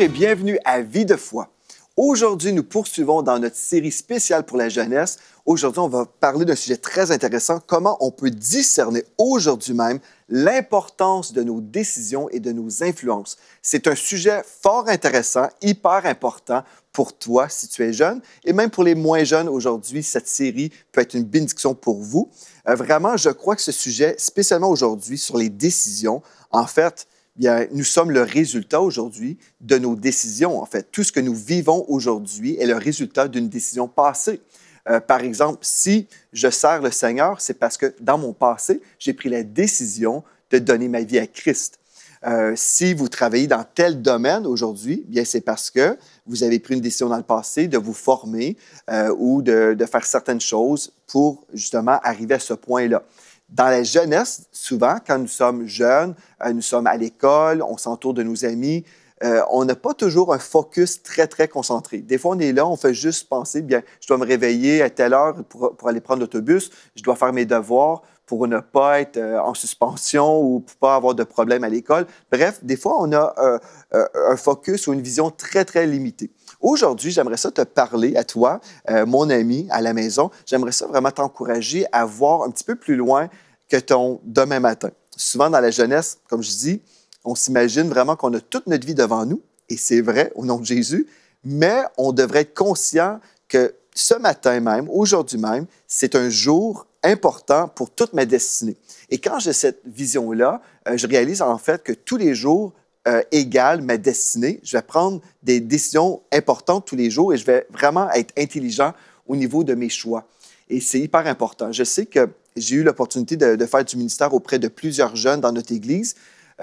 et bienvenue à Vie de foi. Aujourd'hui, nous poursuivons dans notre série spéciale pour la jeunesse. Aujourd'hui, on va parler d'un sujet très intéressant, comment on peut discerner aujourd'hui même l'importance de nos décisions et de nos influences. C'est un sujet fort intéressant, hyper important pour toi si tu es jeune et même pour les moins jeunes aujourd'hui, cette série peut être une bénédiction pour vous. Euh, vraiment, je crois que ce sujet, spécialement aujourd'hui sur les décisions, en fait, Bien, nous sommes le résultat aujourd'hui de nos décisions. En fait, tout ce que nous vivons aujourd'hui est le résultat d'une décision passée. Euh, par exemple, si je sers le Seigneur, c'est parce que dans mon passé, j'ai pris la décision de donner ma vie à Christ. Euh, si vous travaillez dans tel domaine aujourd'hui, bien c'est parce que vous avez pris une décision dans le passé de vous former euh, ou de, faire certaines choses pour justement arriver à ce point-là dans la jeunesse, souvent, quand nous sommes jeunes, euh, nous sommes à l'école, on s'entoure de nos amis, euh, on n'a pas toujours un focus très, très concentré. Des fois, on est là, on fait juste penser, bien, je dois me réveiller à telle heure pour, aller prendre l'autobus, je dois faire mes devoirs pour ne pas être euh, en suspension ou pour pas avoir de problème à l'école. Bref, des fois, on a un focus ou une vision très, très limitée. Aujourd'hui, j'aimerais ça te parler à toi, euh, mon ami à la maison. J'aimerais ça vraiment t'encourager à voir un petit peu plus loin que ton demain matin. Souvent dans la jeunesse, comme je dis, on s'imagine vraiment qu'on a toute notre vie devant nous, et c'est vrai au nom de Jésus, mais on devrait être conscient que ce matin même, aujourd'hui même, c'est un jour important pour toute ma destinée. Et quand j'ai cette vision-là, euh, je réalise en fait que tous les jours, euh, égale ma destinée. Je vais prendre des décisions importantes tous les jours et je vais vraiment être intelligent au niveau de mes choix. Et c'est hyper important. Je sais que j'ai eu l'opportunité de, faire du ministère auprès de plusieurs jeunes dans notre Église.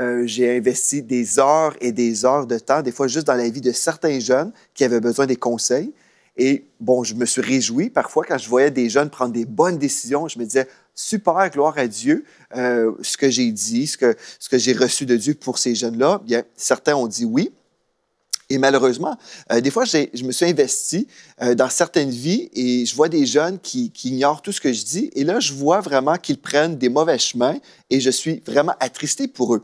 Euh, j'ai investi des heures et des heures de temps, des fois juste dans la vie de certains jeunes qui avaient besoin des conseils. Et bon, je me suis réjoui parfois quand je voyais des jeunes prendre des bonnes décisions. Je me disais, super, gloire à Dieu. Euh, ce que j'ai dit, ce que, j'ai reçu de Dieu pour ces jeunes-là? Bien, certains ont dit oui. Et malheureusement, euh, des fois, je me suis investi euh, dans certaines vies et je vois des jeunes qui, qui, ignorent tout ce que je dis. Et là, je vois vraiment qu'ils prennent des mauvais chemins et je suis vraiment attristé pour eux.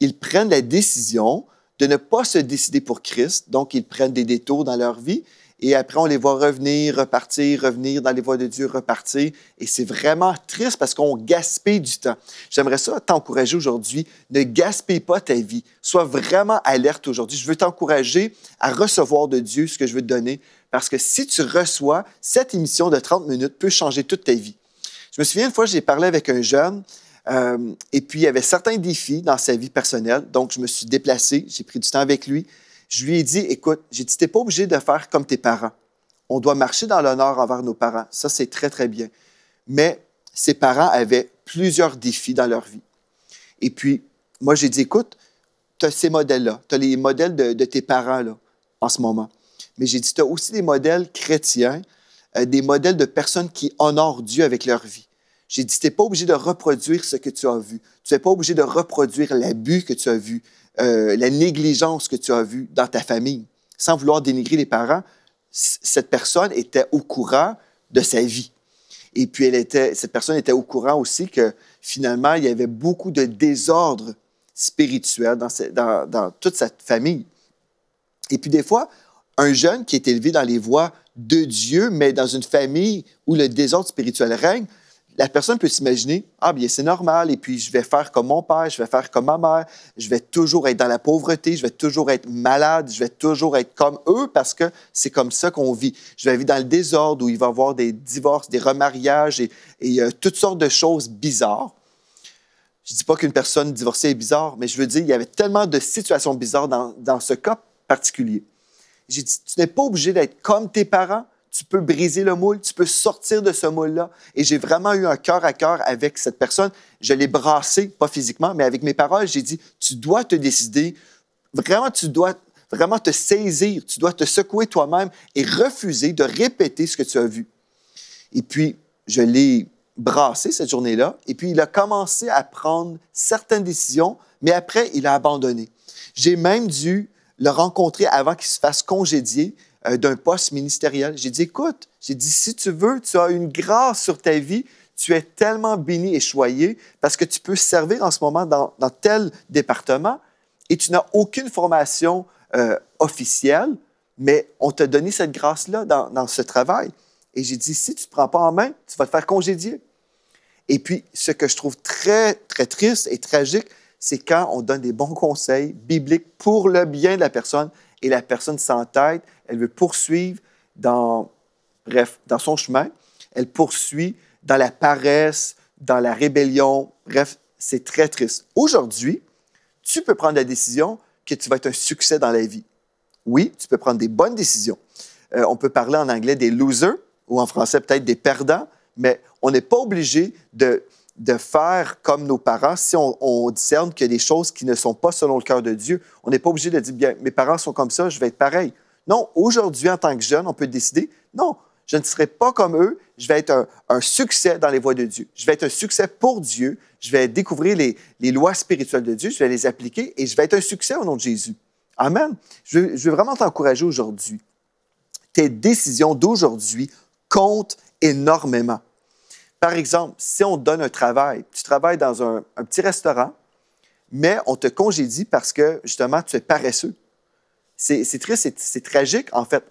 Ils prennent la décision de ne pas se décider pour Christ, donc ils prennent des détours dans leur vie et après, on les voit revenir, repartir, revenir dans les voies de Dieu, repartir. Et c'est vraiment triste parce qu'on gaspille du temps. J'aimerais ça t'encourager aujourd'hui. Ne gaspille pas ta vie. Sois vraiment alerte aujourd'hui. Je veux t'encourager à recevoir de Dieu ce que je veux te donner parce que si tu reçois, cette émission de 30 minutes peut changer toute ta vie. Je me souviens une fois, j'ai parlé avec un jeune euh, et puis il y avait certains défis dans sa vie personnelle. Donc, je me suis déplacé, j'ai pris du temps avec lui. Je lui ai dit, écoute, j'ai dit, n'es pas obligé de faire comme tes parents. On doit marcher dans l'honneur envers nos parents. Ça, c'est très, très bien. Mais ses parents avaient plusieurs défis dans leur vie. Et puis, moi, j'ai dit, écoute, tu as ces modèles-là, tu as les modèles de, tes parents là, en ce moment. Mais j'ai dit, tu as aussi des modèles chrétiens, euh, des modèles de personnes qui honorent Dieu avec leur vie. J'ai dit, tu n'es pas obligé de reproduire ce que tu as vu. Tu n'es pas obligé de reproduire l'abus que tu as vu. Euh, la négligence que tu as vue dans ta famille, sans vouloir dénigrer les parents, cette personne était au courant de sa vie. Et puis elle était, cette personne était au courant aussi que finalement, il y avait beaucoup de désordre spirituel dans, dans toute cette famille. Et puis des fois, un jeune qui est élevé dans les voies de Dieu, mais dans une famille où le désordre spirituel règne, la personne peut s'imaginer, ah bien c'est normal, et puis je vais faire comme mon père, je vais faire comme ma mère, je vais toujours être dans la pauvreté, je vais toujours être malade, je vais toujours être comme eux parce que c'est comme ça qu'on vit. Je vais vivre dans le désordre où il va y avoir des divorces, des remariages et, euh, toutes sortes de choses bizarres. Je ne dis pas qu'une personne divorcée est bizarre, mais je veux dire, il y avait tellement de situations bizarres dans, dans ce cas particulier. J'ai dit, tu n'es pas obligé d'être comme tes parents, tu peux briser le moule, tu peux sortir de ce moule-là. Et j'ai vraiment eu un cœur à cœur avec cette personne. Je l'ai brassé, pas physiquement, mais avec mes paroles, j'ai dit, tu dois te décider, vraiment, tu dois vraiment te saisir, tu dois te secouer toi-même et refuser de répéter ce que tu as vu. Et puis, je l'ai brassé cette journée-là, et puis il a commencé à prendre certaines décisions, mais après, il a abandonné. J'ai même dû le rencontrer avant qu'il se fasse congédier euh, d'un poste ministériel. J'ai dit, écoute, j'ai dit, si tu veux, tu as une grâce sur ta vie, tu es tellement béni et choyé parce que tu peux servir en ce moment dans, tel département et tu n'as aucune formation euh, officielle, mais on t'a donné cette grâce-là dans, dans, ce travail. Et j'ai dit, si tu ne te prends pas en main, tu vas te faire congédier. Et puis, ce que je trouve très, très triste et tragique, c'est quand on donne des bons conseils bibliques pour le bien de la personne et la personne s'entête, elle veut poursuivre dans, bref, dans son chemin, elle poursuit dans la paresse, dans la rébellion, bref, c'est très triste. Aujourd'hui, tu peux prendre la décision que tu vas être un succès dans la vie. Oui, tu peux prendre des bonnes décisions. Euh, on peut parler en anglais des losers ou en français peut-être des perdants, mais on n'est pas obligé de, de faire comme nos parents si on, discerne que y des choses qui ne sont pas selon le cœur de Dieu. On n'est pas obligé de dire, mes parents sont comme ça, je vais être pareil. Non, aujourd'hui, en tant que jeune, on peut décider, non, je ne serai pas comme eux, je vais être un, succès dans les voies de Dieu. Je vais être un succès pour Dieu, je vais découvrir les, lois spirituelles de Dieu, je vais les appliquer et je vais être un succès au nom de Jésus. Amen. Je, je veux vraiment t'encourager aujourd'hui. Tes décisions d'aujourd'hui comptent énormément. Par exemple, si on te donne un travail, tu travailles dans un, petit restaurant, mais on te congédie parce que, justement, tu es paresseux. C'est triste, c'est tragique, en fait.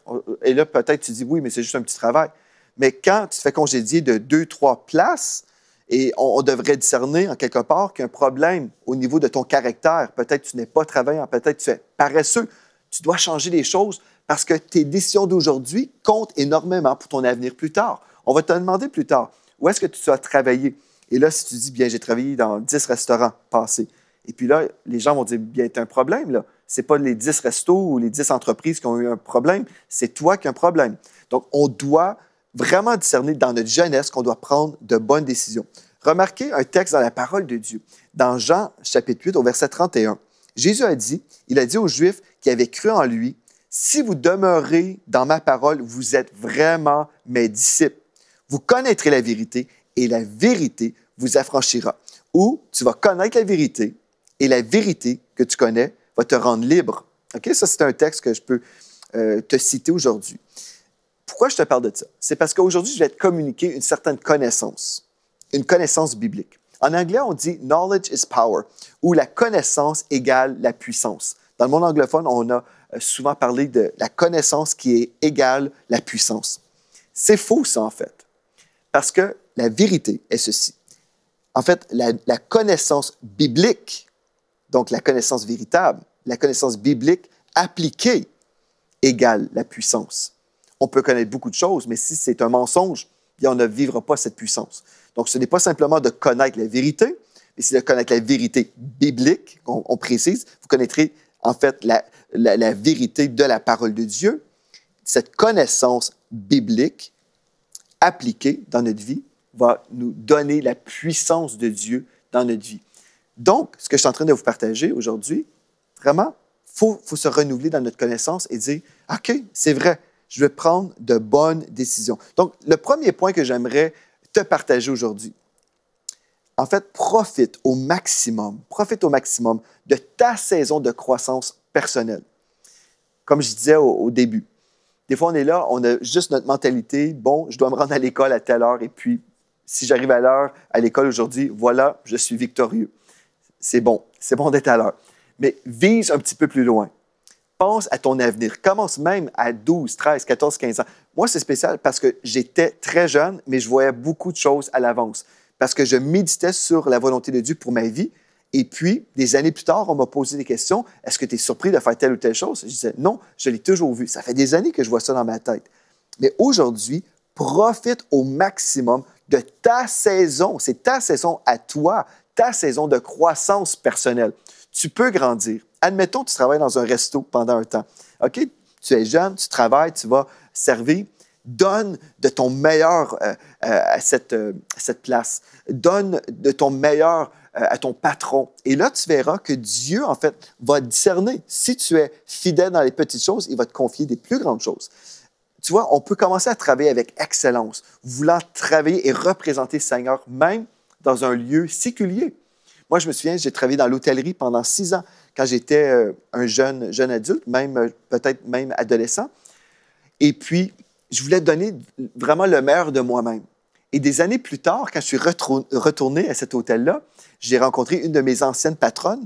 Et là, peut-être, tu dis oui, mais c'est juste un petit travail. Mais quand tu te fais congédier de deux, trois places, et on, devrait discerner, en quelque part, qu'un problème au niveau de ton caractère. Peut-être tu n'es pas travaillant, peut-être tu es paresseux. Tu dois changer les choses parce que tes décisions d'aujourd'hui comptent énormément pour ton avenir plus tard. On va te demander plus tard où est-ce que tu as travaillé? Et là, si tu dis, bien, j'ai travaillé dans 10 restaurants passés. Et puis là, les gens vont dire, bien, tu as un problème, là. Ce pas les 10 restos ou les 10 entreprises qui ont eu un problème, c'est toi qui as un problème. Donc, on doit vraiment discerner dans notre jeunesse qu'on doit prendre de bonnes décisions. Remarquez un texte dans la parole de Dieu, dans Jean chapitre 8 au verset 31. Jésus a dit, il a dit aux Juifs qui avaient cru en lui, si vous demeurez dans ma parole, vous êtes vraiment mes disciples vous connaîtrez la vérité et la vérité vous affranchira. Ou tu vas connaître la vérité et la vérité que tu connais va te rendre libre. OK? Ça, c'est un texte que je peux euh, te citer aujourd'hui. Pourquoi je te parle de ça? C'est parce qu'aujourd'hui, je vais te communiquer une certaine connaissance, une connaissance biblique. En anglais, on dit knowledge is power, ou la connaissance égale la puissance. Dans le monde anglophone, on a euh, souvent parlé de la connaissance qui est égale la puissance. C'est faux, ça, en fait. Parce que la vérité est ceci. En fait, la, connaissance biblique, donc la connaissance véritable, la connaissance biblique appliquée égale la puissance. On peut connaître beaucoup de choses, mais si c'est un mensonge, on ne vivra pas cette puissance. Donc, ce n'est pas simplement de connaître la vérité, mais c'est de connaître la vérité biblique, on, précise. Vous connaîtrez en fait la, la, vérité de la parole de Dieu. Cette connaissance biblique appliqué dans notre vie va nous donner la puissance de Dieu dans notre vie. Donc, ce que je suis en train de vous partager aujourd'hui, vraiment, il faut, faut, se renouveler dans notre connaissance et dire, OK, c'est vrai, je vais prendre de bonnes décisions. Donc, le premier point que j'aimerais te partager aujourd'hui, en fait, profite au maximum, profite au maximum de ta saison de croissance personnelle. Comme je disais au début, des fois, on est là, on a juste notre mentalité. Bon, je dois me rendre à l'école à telle heure et puis si j'arrive à l'heure à l'école aujourd'hui, voilà, je suis victorieux. C'est bon, c'est bon d'être à l'heure. Mais vise un petit peu plus loin. Pense à ton avenir. Commence même à 12, 13, 14, 15 ans. Moi, c'est spécial parce que j'étais très jeune, mais je voyais beaucoup de choses à l'avance. Parce que je méditais sur la volonté de Dieu pour ma vie, et puis, des années plus tard, on m'a posé des questions. Est-ce que tu es surpris de faire telle ou telle chose? Je disais, non, je l'ai toujours vu. Ça fait des années que je vois ça dans ma tête. Mais aujourd'hui, profite au maximum de ta saison. C'est ta saison à toi, ta saison de croissance personnelle. Tu peux grandir. Admettons, tu travailles dans un resto pendant un temps. OK? Tu es jeune, tu travailles, tu vas servir, Donne de ton meilleur euh, euh, à, cette, euh, cette place. Donne de ton meilleur à ton patron. Et là, tu verras que Dieu, en fait, va discerner. Si tu es fidèle dans les petites choses, il va te confier des plus grandes choses. Tu vois, on peut commencer à travailler avec excellence, voulant travailler et représenter Seigneur même dans un lieu séculier. Moi, je me souviens, j'ai travaillé dans l'hôtellerie pendant six ans quand j'étais un jeune, jeune adulte, même peut-être même adolescent. Et puis, je voulais donner vraiment le meilleur de moi-même. Et des années plus tard, quand je suis retourné à cet hôtel-là, j'ai rencontré une de mes anciennes patronnes.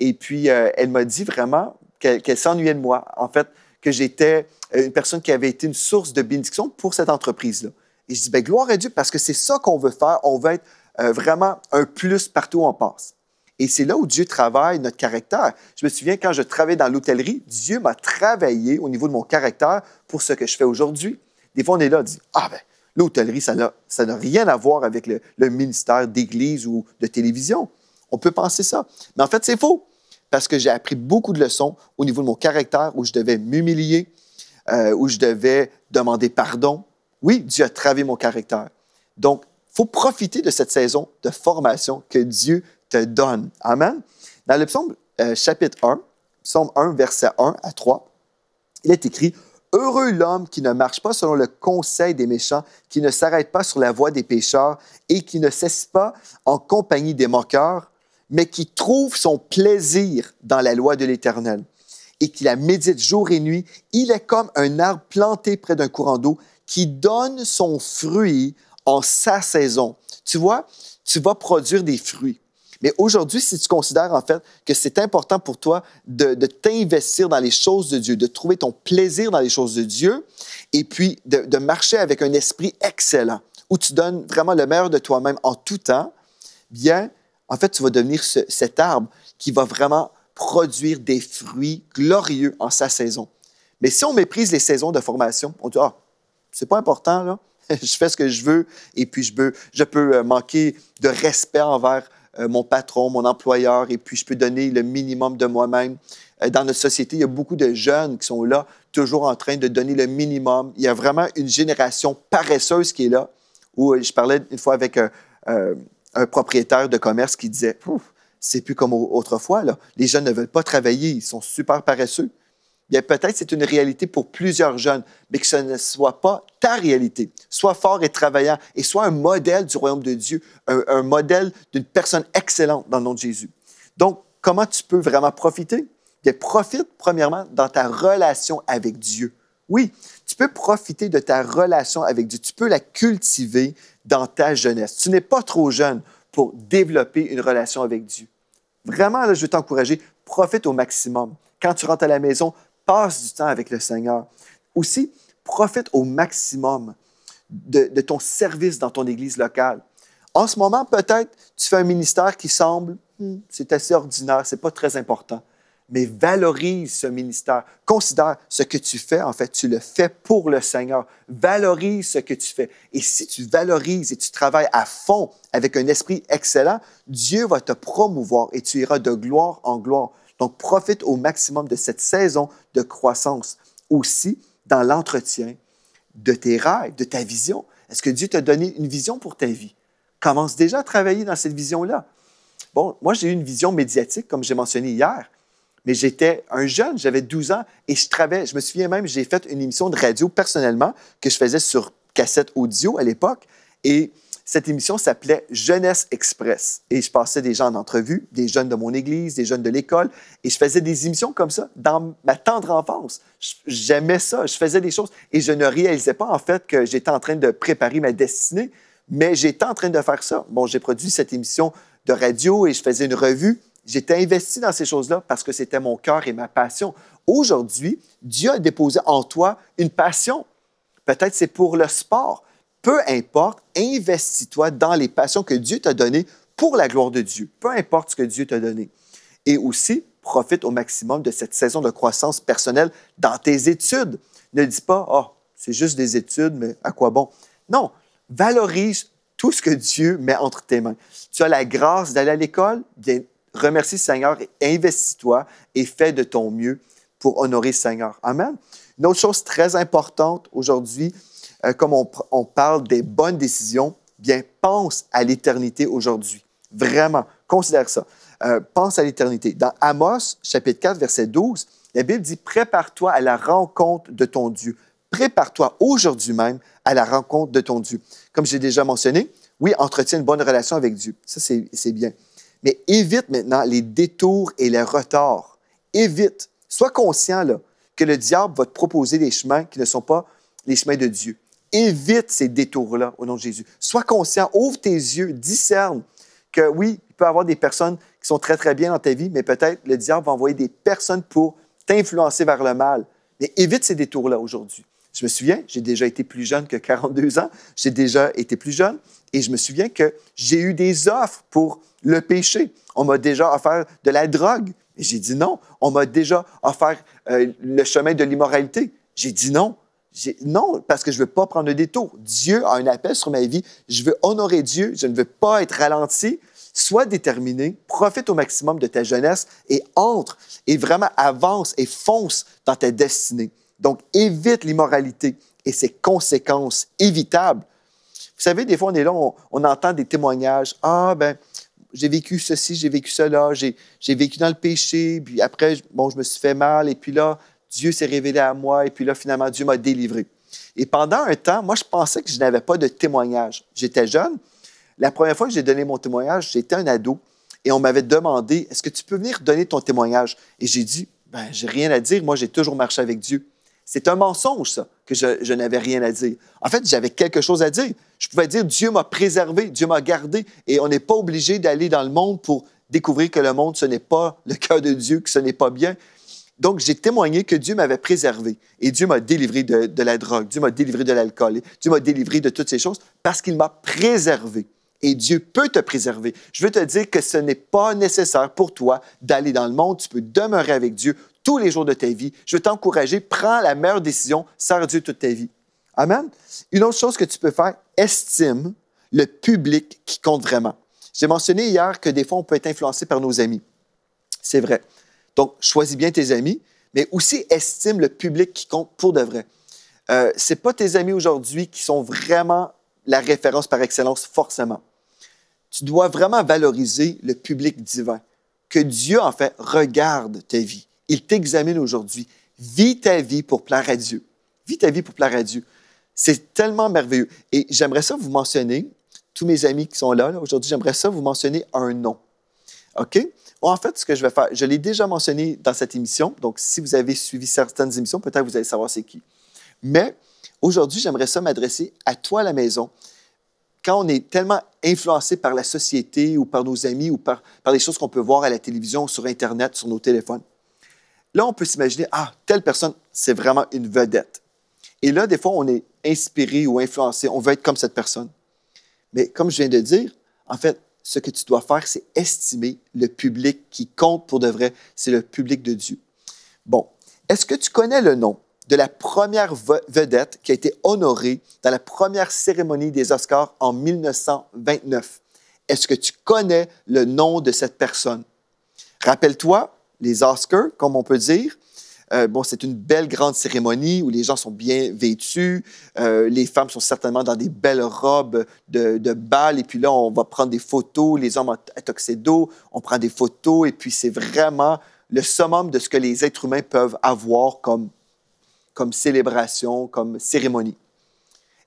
Et puis, euh, elle m'a dit vraiment qu'elle s'ennuyait de moi. En fait, que j'étais euh, une personne qui avait été une source de bénédiction pour cette entreprise-là. Et je dis, ben, gloire à Dieu, parce que c'est ça qu'on veut faire. On veut être euh, vraiment un plus partout où on passe. Et c'est là où Dieu travaille notre caractère. Je me souviens quand je travaillais dans l'hôtellerie, Dieu m'a travaillé au niveau de mon caractère pour ce que je fais aujourd'hui. Des fois, on est là, on dit Ah, ben, l'hôtellerie, ça n'a rien à voir avec le, ministère d'église ou de télévision. On peut penser ça. Mais en fait, c'est faux. Parce que j'ai appris beaucoup de leçons au niveau de mon caractère où je devais m'humilier, euh, où je devais demander pardon. Oui, Dieu a travaillé mon caractère. Donc, il faut profiter de cette saison de formation que Dieu donne. Amen. Dans le psaume euh, chapitre 1, psaume 1, verset 1 à 3, il est écrit Heureux l'homme qui ne marche pas selon le conseil des méchants, qui ne s'arrête pas sur la voie des pécheurs et qui ne cesse pas en compagnie des moqueurs, mais qui trouve son plaisir dans la loi de l'Éternel et qui la médite jour et nuit. Il est comme un arbre planté près d'un courant d'eau qui donne son fruit en sa saison. Tu vois, tu vas produire des fruits. Mais aujourd'hui, si tu considères en fait que c'est important pour toi de, t'investir dans les choses de Dieu, de trouver ton plaisir dans les choses de Dieu, et puis de, marcher avec un esprit excellent, où tu donnes vraiment le meilleur de toi-même en tout temps, bien, en fait, tu vas devenir cet arbre qui va vraiment produire des fruits glorieux en sa saison. Mais si on méprise les saisons de formation, on dit ah, c'est pas important là, je fais ce que je veux et puis je peux, je peux euh, manquer de respect envers euh, mon patron, mon employeur, et puis je peux donner le minimum de moi-même. Euh, dans notre société, il y a beaucoup de jeunes qui sont là, toujours en train de donner le minimum. Il y a vraiment une génération paresseuse qui est là, où euh, je parlais une fois avec un, propriétaire de commerce qui disait, c'est plus comme autrefois, les jeunes ne veulent pas travailler, ils sont super paresseux bien peut-être c'est une réalité pour plusieurs jeunes, mais que ce ne soit pas ta réalité. Sois fort et travaillant et sois un modèle du royaume de Dieu, un, modèle d'une personne excellente dans le nom de Jésus. Donc, comment tu peux vraiment profiter? Bien, profite premièrement dans ta relation avec Dieu. Oui, tu peux profiter de ta relation avec Dieu. Tu peux la cultiver dans ta jeunesse. Tu n'es pas trop jeune pour développer une relation avec Dieu. Vraiment, là, je veux t'encourager, profite au maximum. Quand tu rentres à la maison, passe du temps avec le Seigneur. Aussi, profite au maximum de, ton service dans ton église locale. En ce moment, peut-être, tu fais un ministère qui semble, hmm, c'est assez ordinaire, c'est pas très important. Mais valorise ce ministère. Considère ce que tu fais, en fait, tu le fais pour le Seigneur. Valorise ce que tu fais. Et si tu valorises et tu travailles à fond avec un esprit excellent, Dieu va te promouvoir et tu iras de gloire en gloire. Donc, profite au maximum de cette saison de croissance aussi dans l'entretien de tes rêves, de ta vision. Est-ce que Dieu t'a donné une vision pour ta vie? Commence déjà à travailler dans cette vision-là. Bon, moi, j'ai eu une vision médiatique, comme j'ai mentionné hier, mais j'étais un jeune, j'avais 12 ans et je travaillais. Je me souviens même, j'ai fait une émission de radio personnellement que je faisais sur cassette audio à l'époque et cette émission s'appelait Jeunesse Express et je passais des gens en entrevue, des jeunes de mon église, des jeunes de l'école et je faisais des émissions comme ça dans ma tendre enfance. J'aimais ça, je faisais des choses et je ne réalisais pas en fait que j'étais en train de préparer ma destinée, mais j'étais en train de faire ça. Bon, j'ai produit cette émission de radio et je faisais une revue. J'étais investi dans ces choses-là parce que c'était mon cœur et ma passion. Aujourd'hui, Dieu a déposé en toi une passion. Peut-être c'est pour le sport, peu importe, investis-toi dans les passions que Dieu t'a données pour la gloire de Dieu, peu importe ce que Dieu t'a donné. Et aussi, profite au maximum de cette saison de croissance personnelle dans tes études. Ne dis pas, oh, c'est juste des études, mais à quoi bon? Non, valorise tout ce que Dieu met entre tes mains. Tu as la grâce d'aller à l'école, bien, remercie Seigneur investis-toi et fais de ton mieux pour honorer Seigneur. Amen. Une autre chose très importante aujourd'hui, euh, comme on, parle des bonnes décisions, bien, pense à l'éternité aujourd'hui. Vraiment, considère ça. Euh, pense à l'éternité. Dans Amos, chapitre 4, verset 12, la Bible dit, prépare-toi à la rencontre de ton Dieu. Prépare-toi aujourd'hui même à la rencontre de ton Dieu. Comme j'ai déjà mentionné, oui, entretiens une bonne relation avec Dieu. Ça, c'est bien. Mais évite maintenant les détours et les retards. Évite. Sois conscient là, que le diable va te proposer des chemins qui ne sont pas les chemins de Dieu. Évite ces détours-là au nom de Jésus. Sois conscient, ouvre tes yeux, discerne que oui, il peut y avoir des personnes qui sont très, très bien dans ta vie, mais peut-être le diable va envoyer des personnes pour t'influencer vers le mal. Mais évite ces détours-là aujourd'hui. Je me souviens, j'ai déjà été plus jeune que 42 ans, j'ai déjà été plus jeune, et je me souviens que j'ai eu des offres pour le péché. On m'a déjà offert de la drogue. et J'ai dit non. On m'a déjà offert euh, le chemin de l'immoralité. J'ai dit non. Non, parce que je ne veux pas prendre le détour. Dieu a un appel sur ma vie. Je veux honorer Dieu. Je ne veux pas être ralenti. Sois déterminé, profite au maximum de ta jeunesse et entre et vraiment avance et fonce dans ta destinée. Donc, évite l'immoralité et ses conséquences évitables. Vous savez, des fois, on est là, on, entend des témoignages. Ah, ben, j'ai vécu ceci, j'ai vécu cela, j'ai vécu dans le péché, puis après, bon, je me suis fait mal, et puis là, Dieu s'est révélé à moi et puis là, finalement, Dieu m'a délivré. Et pendant un temps, moi, je pensais que je n'avais pas de témoignage. J'étais jeune. La première fois que j'ai donné mon témoignage, j'étais un ado et on m'avait demandé Est-ce que tu peux venir donner ton témoignage Et j'ai dit Ben, j'ai rien à dire. Moi, j'ai toujours marché avec Dieu. C'est un mensonge, ça, que je, je n'avais rien à dire. En fait, j'avais quelque chose à dire. Je pouvais dire Dieu m'a préservé, Dieu m'a gardé, et on n'est pas obligé d'aller dans le monde pour découvrir que le monde, ce n'est pas le cœur de Dieu, que ce n'est pas bien. Donc, j'ai témoigné que Dieu m'avait préservé et Dieu m'a délivré de, la drogue, Dieu m'a délivré de l'alcool, Dieu m'a délivré de toutes ces choses parce qu'il m'a préservé. Et Dieu peut te préserver. Je veux te dire que ce n'est pas nécessaire pour toi d'aller dans le monde. Tu peux demeurer avec Dieu tous les jours de ta vie. Je veux t'encourager, prends la meilleure décision, sers Dieu toute ta vie. Amen. Une autre chose que tu peux faire, estime le public qui compte vraiment. J'ai mentionné hier que des fois, on peut être influencé par nos amis. C'est vrai. Donc, choisis bien tes amis, mais aussi estime le public qui compte pour de vrai. Euh, c'est pas tes amis aujourd'hui qui sont vraiment la référence par excellence, forcément. Tu dois vraiment valoriser le public divin. Que Dieu, en fait, regarde ta vie. Il t'examine aujourd'hui. Vis ta vie pour plaire à Dieu. Vis ta vie pour plaire à Dieu. C'est tellement merveilleux. Et j'aimerais ça vous mentionner, tous mes amis qui sont là aujourd'hui, j'aimerais ça vous mentionner un nom. OK? En fait, ce que je vais faire, je l'ai déjà mentionné dans cette émission, donc si vous avez suivi certaines émissions, peut-être vous allez savoir c'est qui. Mais aujourd'hui, j'aimerais ça m'adresser à toi à la maison. Quand on est tellement influencé par la société ou par nos amis ou par, par les choses qu'on peut voir à la télévision, sur Internet, sur nos téléphones, là, on peut s'imaginer, ah, telle personne, c'est vraiment une vedette. Et là, des fois, on est inspiré ou influencé, on veut être comme cette personne. Mais comme je viens de dire, en fait, ce que tu dois faire, c'est estimer le public qui compte pour de vrai, c'est le public de Dieu. Bon, est-ce que tu connais le nom de la première vedette qui a été honorée dans la première cérémonie des Oscars en 1929? Est-ce que tu connais le nom de cette personne? Rappelle-toi, les Oscars, comme on peut dire, euh, c'est une belle grande cérémonie où les gens sont bien vêtus. Euh, les femmes sont certainement dans des belles robes de, de bal. Et puis là, on va prendre des photos. Les hommes à d'eau, on prend des photos. Et puis c'est vraiment le summum de ce que les êtres humains peuvent avoir comme, comme célébration, comme cérémonie.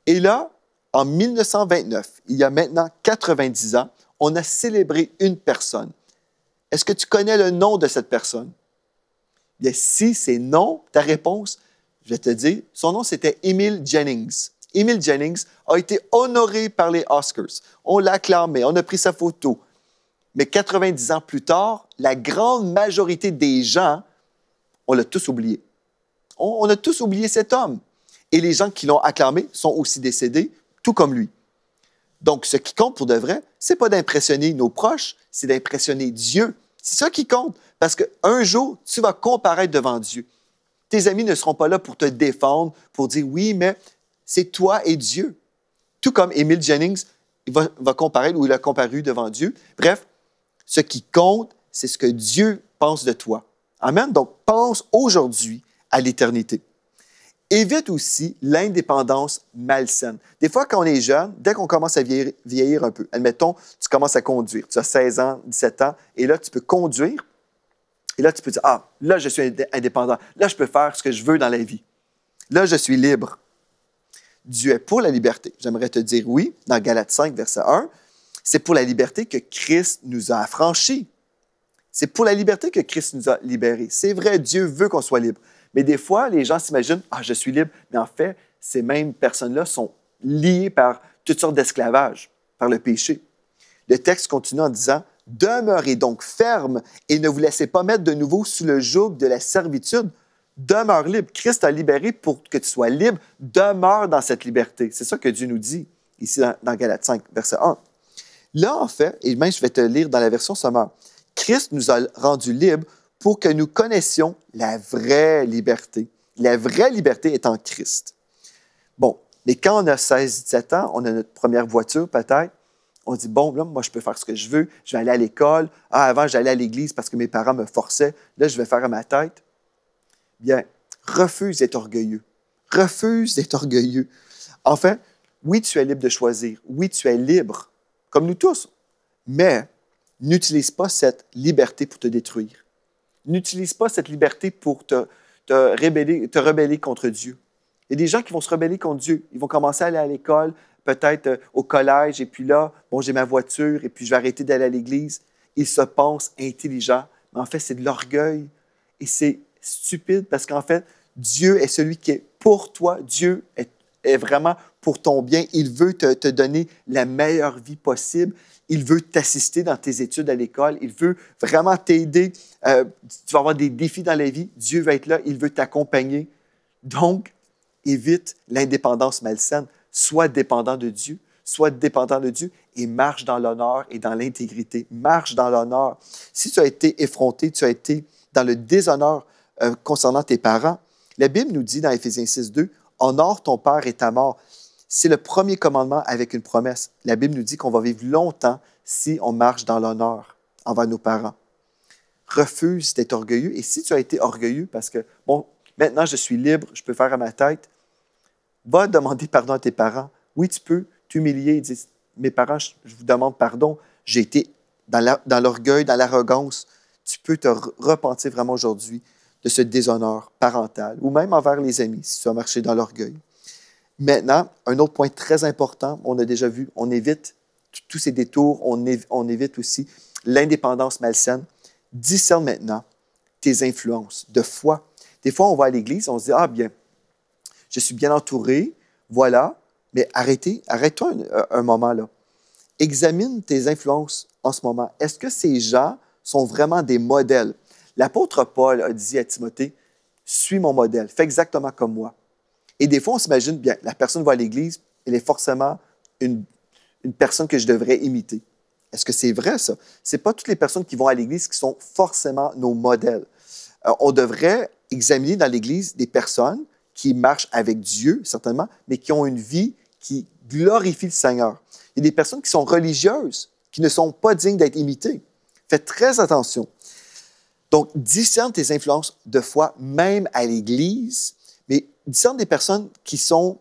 Et là, en 1929, il y a maintenant 90 ans, on a célébré une personne. Est-ce que tu connais le nom de cette personne? si c'est non, ta réponse, je vais te dire, son nom c'était Emil Jennings. Emil Jennings a été honoré par les Oscars. On l'a acclamé, on a pris sa photo. Mais 90 ans plus tard, la grande majorité des gens, on l'a tous oublié. On, a tous oublié cet homme. Et les gens qui l'ont acclamé sont aussi décédés, tout comme lui. Donc, ce qui compte pour de vrai, c'est pas d'impressionner nos proches, c'est d'impressionner Dieu. C'est ça qui compte. Parce qu'un jour, tu vas comparaître devant Dieu. Tes amis ne seront pas là pour te défendre, pour dire oui, mais c'est toi et Dieu. Tout comme Emile Jennings va, va comparaître ou il a comparu devant Dieu. Bref, ce qui compte, c'est ce que Dieu pense de toi. Amen. Donc, pense aujourd'hui à l'éternité. Évite aussi l'indépendance malsaine. Des fois, quand on est jeune, dès qu'on commence à vieillir, vieillir, un peu, admettons, tu commences à conduire, tu as 16 ans, 17 ans, et là, tu peux conduire, et là, tu peux dire, ah, là, je suis indépendant. Là, je peux faire ce que je veux dans la vie. Là, je suis libre. Dieu est pour la liberté. J'aimerais te dire oui, dans Galates 5, verset 1. C'est pour la liberté que Christ nous a affranchis. C'est pour la liberté que Christ nous a libérés. C'est vrai, Dieu veut qu'on soit libre. Mais des fois, les gens s'imaginent, ah, je suis libre. Mais en fait, ces mêmes personnes-là sont liées par toutes sortes d'esclavage, par le péché. Le texte continue en disant, Demeurez donc ferme et ne vous laissez pas mettre de nouveau sous le joug de la servitude. Demeure libre. Christ a libéré pour que tu sois libre. Demeure dans cette liberté. C'est ça que Dieu nous dit ici dans, Galate Galates 5, verset 1. Là, en fait, et même je vais te lire dans la version sommaire, Christ nous a rendus libres pour que nous connaissions la vraie liberté. La vraie liberté est en Christ. Bon, mais quand on a 16-17 ans, on a notre première voiture peut-être, on dit, bon, là, moi, je peux faire ce que je veux, je vais aller à l'école. Ah, avant, j'allais à l'église parce que mes parents me forçaient. Là, je vais faire à ma tête. Bien, refuse d'être orgueilleux. Refuse d'être orgueilleux. Enfin, oui, tu es libre de choisir. Oui, tu es libre, comme nous tous. Mais n'utilise pas cette liberté pour te détruire. N'utilise pas cette liberté pour te, te rebeller contre Dieu. Il y a des gens qui vont se rebeller contre Dieu. Ils vont commencer à aller à l'école, peut-être euh, au collège, et puis là, bon, j'ai ma voiture, et puis je vais arrêter d'aller à l'église. Ils se pensent intelligents, mais en fait, c'est de l'orgueil. Et c'est stupide parce qu'en fait, Dieu est celui qui est pour toi. Dieu est, vraiment pour ton bien. Il veut te, donner la meilleure vie possible. Il veut t'assister dans tes études à l'école. Il veut vraiment t'aider. Euh, tu vas avoir des défis dans la vie. Dieu va être là. Il veut t'accompagner. Donc, évite l'indépendance malsaine. Sois dépendant de Dieu, sois dépendant de Dieu et marche dans l'honneur et dans l'intégrité. Marche dans l'honneur. Si tu as été effronté, tu as été dans le déshonneur euh, concernant tes parents, la Bible nous dit dans Éphésiens 6, 2, Honore ton père et ta mort. C'est le premier commandement avec une promesse. La Bible nous dit qu'on va vivre longtemps si on marche dans l'honneur envers nos parents. Refuse d'être orgueilleux. Et si tu as été orgueilleux parce que, bon, maintenant je suis libre, je peux faire à ma tête, Va demander pardon à tes parents. Oui, tu peux t'humilier et dire Mes parents, je vous demande pardon. J'ai été dans l'orgueil, dans l'arrogance. Tu peux te repentir vraiment aujourd'hui de ce déshonneur parental ou même envers les amis si tu as marché dans l'orgueil. Maintenant, un autre point très important, on a déjà vu, on évite tous ces détours, on, évite aussi l'indépendance malsaine. Discerne maintenant tes influences de foi. Des fois, on va à l'Église, on se dit, ah bien, je suis bien entouré, voilà, mais arrêtez, arrête-toi un, moment là. Examine tes influences en ce moment. Est-ce que ces gens sont vraiment des modèles? L'apôtre Paul a dit à Timothée, suis mon modèle, fais exactement comme moi. Et des fois, on s'imagine bien, la personne va à l'Église, elle est forcément une, personne que je devrais imiter. Est-ce que c'est vrai, ça? Ce n'est pas toutes les personnes qui vont à l'Église qui sont forcément nos modèles. Euh, on devrait examiner dans l'Église des personnes qui marchent avec Dieu, certainement, mais qui ont une vie qui glorifie le Seigneur. Il y a des personnes qui sont religieuses, qui ne sont pas dignes d'être imitées. Faites très attention. Donc, discerne tes influences de foi, même à l'Église, mais discerne des personnes qui sont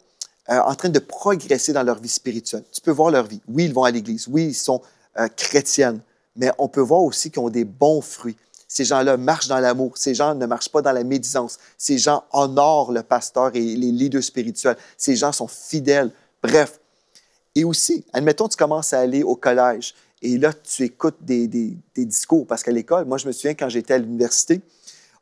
euh, en train de progresser dans leur vie spirituelle. Tu peux voir leur vie. Oui, ils vont à l'Église. Oui, ils sont euh, chrétiennes. Mais on peut voir aussi qu'ils ont des bons fruits. Ces gens-là marchent dans l'amour. Ces gens ne marchent pas dans la médisance. Ces gens honorent le pasteur et les leaders spirituels. Ces gens sont fidèles. Bref. Et aussi, admettons, tu commences à aller au collège et là, tu écoutes des, des, discours. Parce qu'à l'école, moi, je me souviens quand j'étais à l'université,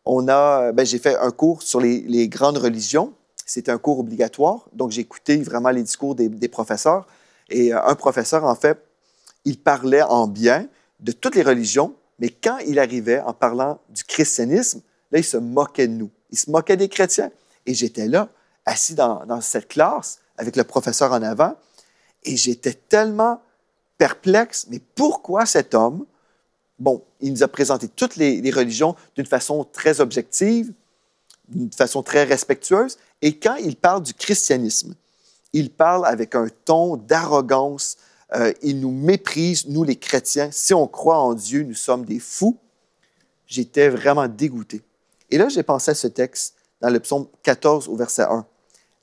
on a, ben, j'ai fait un cours sur les, les grandes religions. C'était un cours obligatoire. Donc, j'écoutais vraiment les discours des, des professeurs. Et euh, un professeur, en fait, il parlait en bien de toutes les religions, mais quand il arrivait en parlant du christianisme, là, il se moquait de nous. Il se moquait des chrétiens. Et j'étais là, assis dans, cette classe, avec le professeur en avant, et j'étais tellement perplexe. Mais pourquoi cet homme, bon, il nous a présenté toutes les religions d'une façon très objective, d'une façon très respectueuse, et quand il parle du christianisme, il parle avec un ton d'arrogance, euh, il nous méprise, nous les chrétiens. Si on croit en Dieu, nous sommes des fous. J'étais vraiment dégoûté. Et là, j'ai pensé à ce texte dans le psaume 14 au verset 1.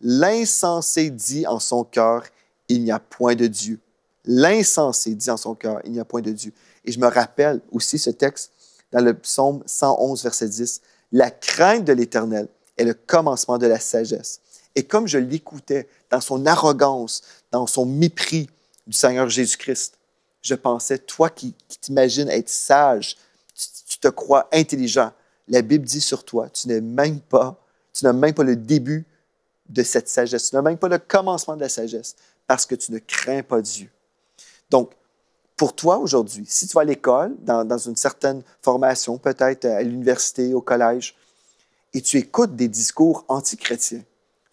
L'insensé dit en son cœur, il n'y a point de Dieu. L'insensé dit en son cœur, il n'y a point de Dieu. Et je me rappelle aussi ce texte dans le psaume 111, verset 10. La crainte de l'Éternel est le commencement de la sagesse. Et comme je l'écoutais dans son arrogance, dans son mépris, du Seigneur Jésus-Christ. Je pensais, toi qui, t'imagines être sage, tu, te crois intelligent. La Bible dit sur toi, tu n'es même pas, tu n'as même pas le début de cette sagesse. Tu n'as même pas le commencement de la sagesse parce que tu ne crains pas Dieu. Donc, pour toi aujourd'hui, si tu vas à l'école, dans, dans une certaine formation, peut-être à l'université, au collège, et tu écoutes des discours antichrétiens,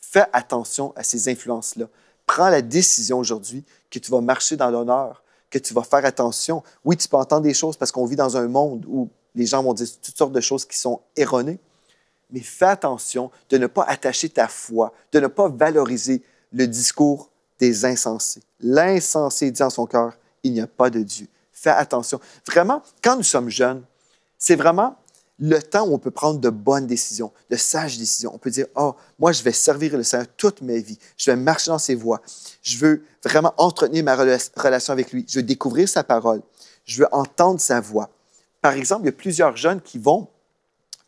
fais attention à ces influences-là. Prends la décision aujourd'hui que tu vas marcher dans l'honneur, que tu vas faire attention. Oui, tu peux entendre des choses parce qu'on vit dans un monde où les gens vont dire toutes sortes de choses qui sont erronées, mais fais attention de ne pas attacher ta foi, de ne pas valoriser le discours des insensés. L'insensé dit en son cœur, il n'y a pas de Dieu. Fais attention. Vraiment, quand nous sommes jeunes, c'est vraiment le temps où on peut prendre de bonnes décisions, de sages décisions. On peut dire, oh, moi, je vais servir le Seigneur toute ma vie. Je vais marcher dans ses voies. Je veux vraiment entretenir ma relation avec lui. Je veux découvrir sa parole. Je veux entendre sa voix. Par exemple, il y a plusieurs jeunes qui vont,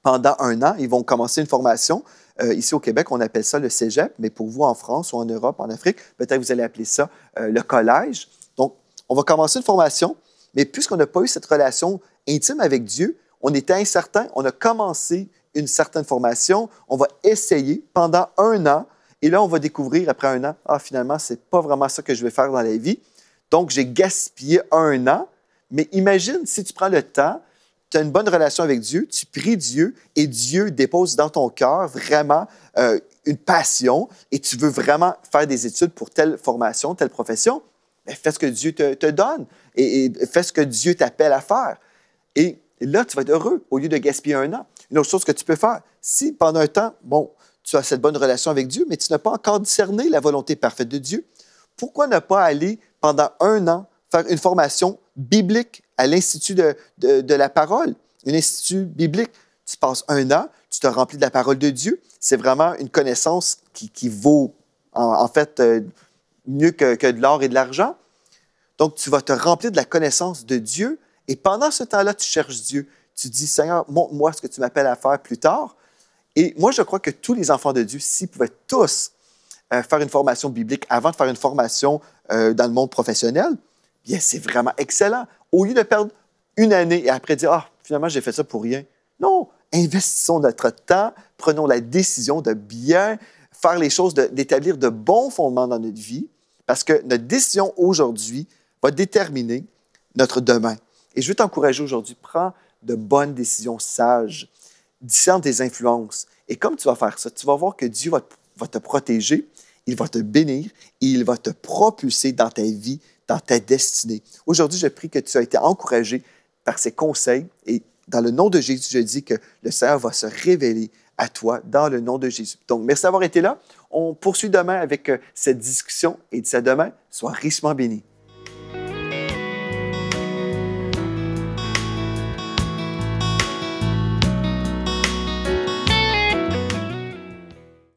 pendant un an, ils vont commencer une formation. Euh, ici au Québec, on appelle ça le cégep, mais pour vous en France ou en Europe, en Afrique, peut-être vous allez appeler ça euh, le collège. Donc, on va commencer une formation, mais puisqu'on n'a pas eu cette relation intime avec Dieu, on était incertain, on a commencé une certaine formation, on va essayer pendant un an, et là, on va découvrir après un an, ah, finalement, c'est pas vraiment ça que je vais faire dans la vie. Donc, j'ai gaspillé un an. Mais imagine si tu prends le temps, tu as une bonne relation avec Dieu, tu pries Dieu et Dieu dépose dans ton cœur vraiment euh, une passion et tu veux vraiment faire des études pour telle formation, telle profession. Ben, fais ce que Dieu te, donne et, et fais ce que Dieu t'appelle à faire. Et et là, tu vas être heureux au lieu de gaspiller un an. Une autre chose que tu peux faire, si pendant un temps, bon, tu as cette bonne relation avec Dieu, mais tu n'as pas encore discerné la volonté parfaite de Dieu, pourquoi ne pas aller pendant un an faire une formation biblique à l'Institut de, la parole, un institut biblique? Tu passes un an, tu te remplis de la parole de Dieu. C'est vraiment une connaissance qui, vaut, en, fait, euh, mieux que de l'or et de l'argent. Donc, tu vas te remplir de la connaissance de Dieu et pendant ce temps-là, tu cherches Dieu. Tu dis, Seigneur, montre-moi ce que tu m'appelles à faire plus tard. Et moi, je crois que tous les enfants de Dieu, s'ils pouvaient tous euh, faire une formation biblique avant de faire une formation euh, dans le monde professionnel, bien, c'est vraiment excellent. Au lieu de perdre une année et après dire, ah, finalement, j'ai fait ça pour rien. Non, investissons notre temps, prenons la décision de bien faire les choses, d'établir de, bons fondements dans notre vie, parce que notre décision aujourd'hui va déterminer notre demain. Et je veux t'encourager aujourd'hui, prends de bonnes décisions sages, discerne des influences. Et comme tu vas faire ça, tu vas voir que Dieu va, te protéger, il va te bénir, et il va te propulser dans ta vie, dans ta destinée. Aujourd'hui, je prie que tu aies été encouragé par ces conseils et dans le nom de Jésus, je dis que le Seigneur va se révéler à toi dans le nom de Jésus. Donc, merci d'avoir été là. On poursuit demain avec euh, cette discussion et de à demain, sois richement béni.